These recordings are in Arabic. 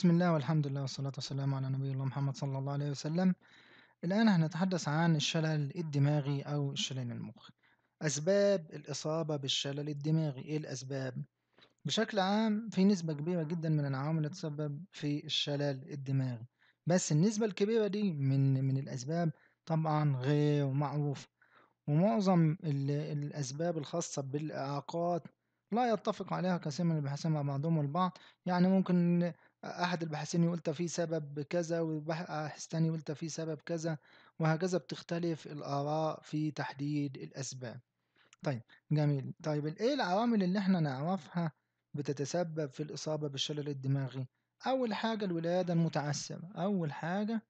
بسم الله والحمد لله والصلاة والسلام على نبي الله محمد صلى الله عليه وسلم الآن هنتحدث عن الشلل الدماغي أو الشلل المخي أسباب الإصابة بالشلل الدماغي إيه الأسباب؟ بشكل عام في نسبة كبيرة جدا من العوامل اللي تسبب في الشلل الدماغي بس النسبة الكبيرة دي من من الأسباب طبعا غير معروفة ومعظم الأسباب الخاصة بالإعاقات لا يتفق عليها كثير من البحثين مع بعضهم البعض يعني ممكن أحد الباحثين يقول في سبب كذا وباحث تاني يقول في سبب كذا وهكذا بتختلف الآراء في تحديد الأسباب طيب جميل طيب إيه العوامل اللي إحنا نعرفها بتتسبب في الإصابة بالشلل الدماغي أول حاجة الولادة المتعسرة أول حاجة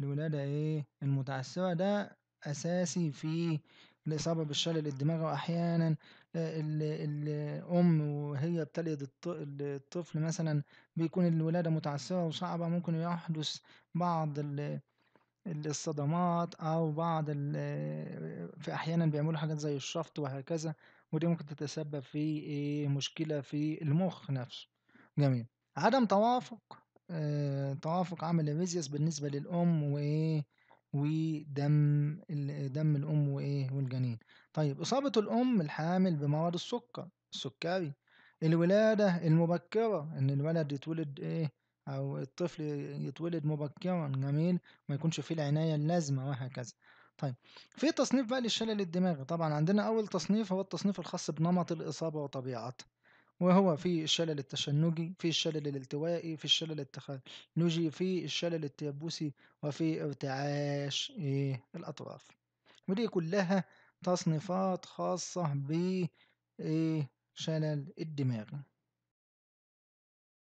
الولادة إيه المتعسرة ده أساسي في الإصابة بالشلل الدماغي وأحيانا ال الأم وهي بتلد الط الطفل مثلا بيكون الولادة متعثرة وصعبة ممكن يحدث بعض ال الصدمات أو بعض ال في أحيانا بيعملوا حاجات زي الشفط وهكذا ودي ممكن تتسبب في إيه، مشكلة في المخ نفسه. جميل. عدم توافق آه، توافق عمل الريزيس بالنسبة للأم ودم ال دم الأم طيب إصابة الأم الحامل بمرض السكر السكري الولادة المبكرة إن الولد يتولد إيه أو الطفل يتولد مبكرا جميل ما يكونش فيه العناية اللازمة وهكذا طيب في تصنيف بقى للشلل الدماغي طبعا عندنا أول تصنيف هو التصنيف الخاص بنمط الإصابة وطبيعتها وهو في الشلل التشنجي في الشلل الالتوائي في الشلل التخلجي في الشلل التيبوسي وفي ارتعاش إيه الأطراف ودي كلها تصنيفات خاصة بشلل إيه؟ الدماغ